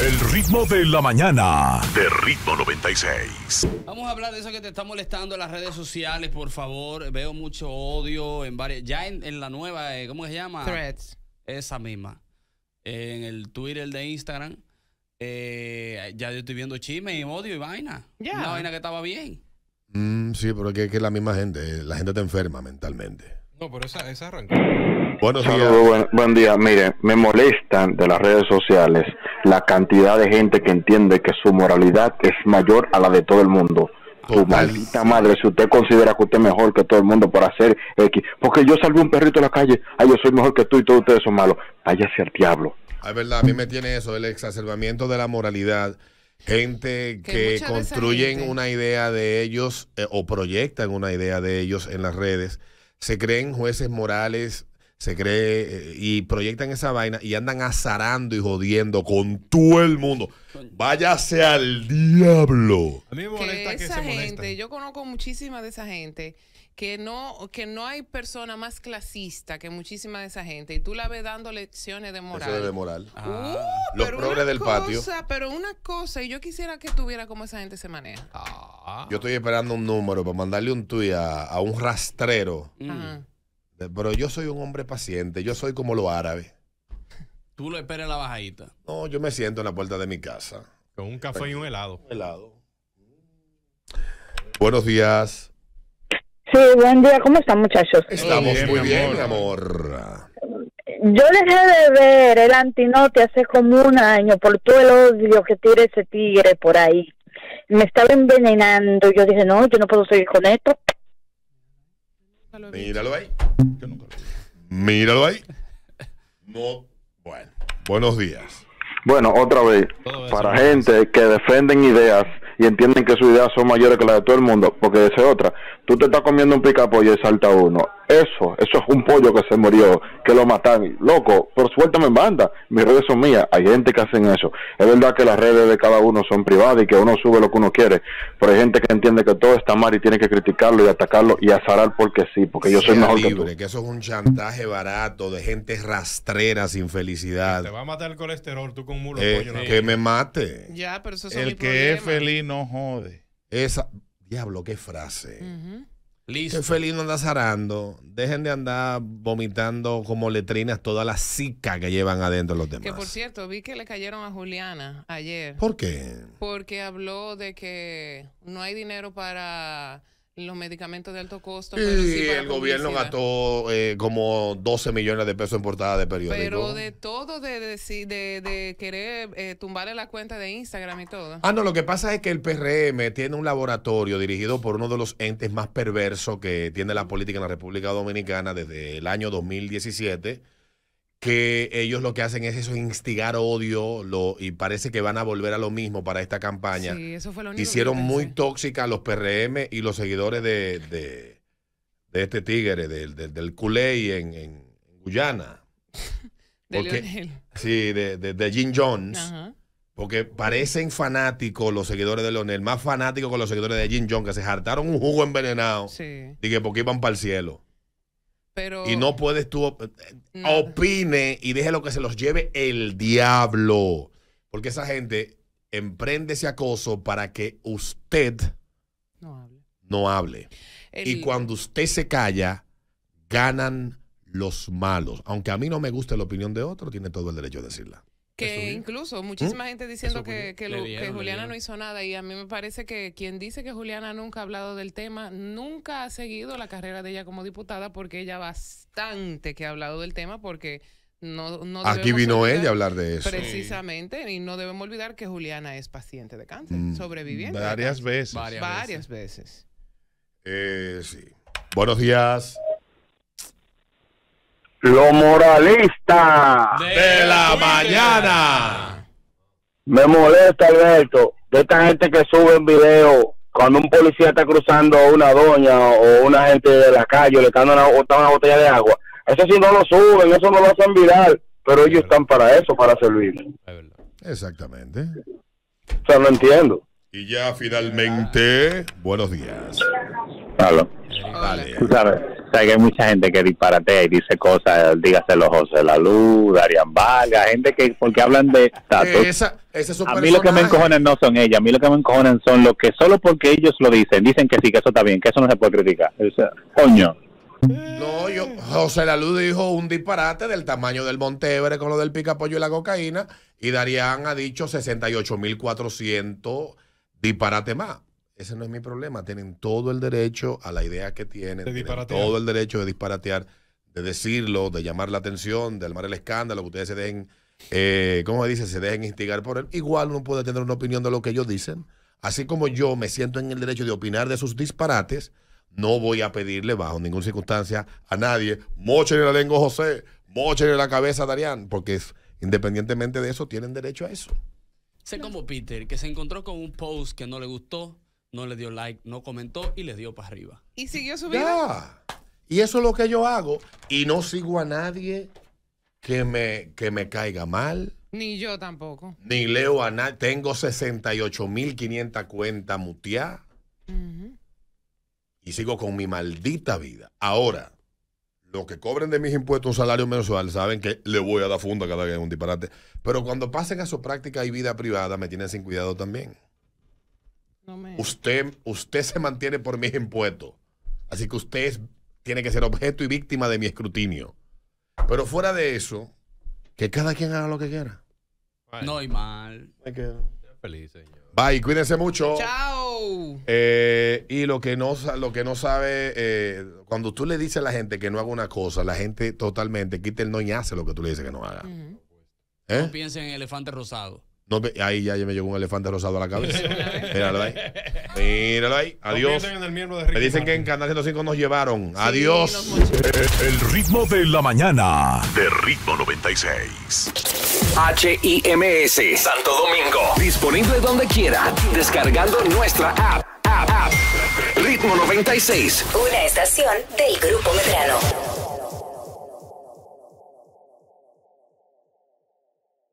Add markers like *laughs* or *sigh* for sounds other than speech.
El ritmo de la mañana de ritmo 96. Vamos a hablar de eso que te está molestando en las redes sociales, por favor. Veo mucho odio en varias. Ya en, la nueva, eh, ¿cómo se llama? Threads. Esa misma. En el Twitter de Instagram. Eh, ya yo estoy viendo chisme y odio y vaina. Ya. vaina que estaba bien. Mm, sí, pero es que, es la misma gente. La gente te enferma mentalmente. No, pero esa, esa buen, buen, día. Mire, me molestan de las redes sociales la cantidad de gente que entiende que su moralidad es mayor a la de todo el mundo. Su maldita madre, si usted considera que usted es mejor que todo el mundo por hacer X, porque yo salgo un perrito en la calle, ay, yo soy mejor que tú y todos ustedes son malos, váyase al diablo. Ah, es verdad, a mí me tiene eso, el exacerbamiento de la moralidad. Gente que, construyen una idea de ellos eh, o proyectan una idea de ellos en las redes, se creen jueces morales se cree eh, y proyectan esa vaina y andan azarando y jodiendo con todo el mundo. Váyase al diablo. A mí me molesta que, gente, yo conozco muchísima de esa gente que no que no hay persona más clasista que muchísima de esa gente y tú la ves dando lecciones de moral. Lecciones de moral. Uh, ah. Los progres del patio. Pero una cosa, y yo quisiera que tuviera cómo esa gente se maneja. Ah. Yo estoy esperando un número para mandarle un tuit a, un rastrero. Pero yo soy un hombre paciente, yo soy como los árabes. ¿Tú lo esperas en la bajadita? No, yo me siento en la puerta de mi casa. Con un café y un helado. helado. Buenos días. Sí, buen día. ¿Cómo están, muchachos? Estamos muy bien, amor. Yo dejé de ver el antinote hace como un año por todo el odio que tiene ese tigre por ahí. Me estaba envenenando. Yo dije, no, yo no puedo seguir con esto. Míralo ahí. Míralo ahí. *laughs* Bueno, buenos días. Bueno, otra vez, para gente que defienden ideas y entienden que sus ideas son mayores que las de todo el mundo, porque esa es otra. Tú te estás comiendo un pica pollo y salta uno. Eso, eso es un pollo que se murió, que lo matan. Loco, por suerte me banda. Mis redes son mías. Hay gente que hacen eso. Es verdad que las redes de cada uno son privadas y que uno sube lo que uno quiere, pero hay gente que entiende que todo está mal y tiene que criticarlo y atacarlo y azarar porque sí, porque yo soy mejor que tú. que eso es un chantaje barato de gente rastrera sin felicidad. Te va a matar el colesterol, tú con mulo eh, que me mate. Ya, pero eso El que es feliz no jode. Esa, diablo, qué frase. Listo. Qué feliz no anda zarando. Dejen de andar vomitando como letrinas toda la zica que llevan adentro los demás. Que por cierto, vi que le cayeron a Juliana ayer. ¿Por qué? Porque habló de que no hay dinero para los medicamentos de alto costo. Y sí, el gobierno gastó eh, como 12 millones de pesos en portada de periódicos. Pero de todo, de, de, querer eh, tumbarle la cuenta de Instagram y todo. Ah, no, lo que pasa es que el PRM tiene un laboratorio dirigido por uno de los entes más perversos que tiene la política en la República Dominicana desde el año 2017 que ellos lo que hacen es eso, instigar odio y parece que van a volver a lo mismo para esta campaña. Sí, eso fue lo único Hicieron muy tóxica a los PRM y los seguidores de, este tigre, del culé en, Guyana. *laughs* de porque, Sí, de, de, Jim Jones. Porque parecen fanáticos los seguidores de Leonel, más fanáticos que los seguidores de Jim Jones, que se hartaron un jugo envenenado. Y que porque iban para el cielo. Y no puedes tú eh, opine y deje lo que se los lleve el diablo. Porque esa gente emprende ese acoso para que usted no hable. Y cuando usted se calla, ganan los malos. Aunque a mí no me guste la opinión de otro, tiene todo el derecho a decirla que incluso muchísima gente diciendo que, Juliana no hizo nada y a mí me parece que quien dice que Juliana nunca ha hablado del tema, nunca ha seguido la carrera de ella como diputada porque ella bastante que ha hablado del tema porque... No, no Aquí vino ella a hablar de eso. Precisamente, y no debemos olvidar que Juliana es paciente de cáncer, mm, sobreviviente. Varias veces. Varias, veces. veces. Eh, sí. Buenos días. Lo moralista de la mañana. Me molesta, Alberto, de esta gente que sube en video cuando un policía está cruzando a una doña o una gente de la calle, le están dando una, botella de agua. Eso sí no lo suben, eso no lo hacen viral, pero ellos están para eso, para servir. Exactamente. O sea, no entiendo. Y ya finalmente, buenos días. Hola. Dale. O sea, que hay mucha gente que disparatea y dice cosas, dígaselo José La Luz, Darian Vargas, gente que, porque hablan de a mí lo que me encojonan no son ellas, a mí lo que me encojonan son los que solo porque ellos lo dicen, dicen que sí, que eso está bien, que eso no se puede criticar. O sea, coño. No, José Luz dijo un disparate del tamaño del Montebre con lo del picapollo y la cocaína, y Darían ha dicho 68.400 disparate más. Ese no es mi problema. Tienen todo el derecho a la idea que tienen. todo el derecho de disparatear, de decirlo, de llamar la atención, de armar el escándalo, que ustedes se dejen, como eh, ¿cómo se dice? Se dejen instigar por él. Igual uno puede tener una opinión de lo que ellos dicen. Así como yo me siento en el derecho de opinar de sus disparates, no voy a pedirle bajo ninguna circunstancia a nadie, mochenle la lengua José José, en la cabeza Darián, porque independientemente de eso, tienen derecho a eso. Sé como Peter, que se encontró con un post que no le gustó, no le dio like, no comentó y le dio para arriba. Y siguió subiendo. Y eso es lo que yo hago. Y no sigo a nadie que me, que me caiga mal. Ni yo tampoco. Ni leo a nadie. Tengo 68.500 cuentas muteadas. Y sigo con mi maldita vida. Ahora, los que cobren de mis impuestos un salario mensual saben que le voy a dar funda cada vez un disparate. Pero cuando pasen a su práctica y vida privada, me tienen sin cuidado también usted, usted se mantiene por mis impuestos. Así que usted tiene que ser objeto y víctima de mi escrutinio. Pero fuera de eso, que cada quien haga lo que quiera. No hay mal. Me Feliz, señor. Bye, cuídense mucho. Chao. Eh, y lo que no, lo que no sabe, eh, cuando tú le dices a la gente que no haga una cosa, la gente totalmente quita el no y hace lo que tú le dices que no haga. ¿Eh? No piensen en elefante rosado ahí ya me llegó un elefante rosado a la cabeza. *laughs* Míralo ahí. Míralo ahí. Adiós. Me dicen que en Canal 105 nos llevaron. Adiós. El ritmo de la mañana. De ritmo 96. H-I-M-S. Santo Domingo. Disponible donde quiera. Descargando nuestra app. Ritmo 96. Una estación del Grupo Medrano.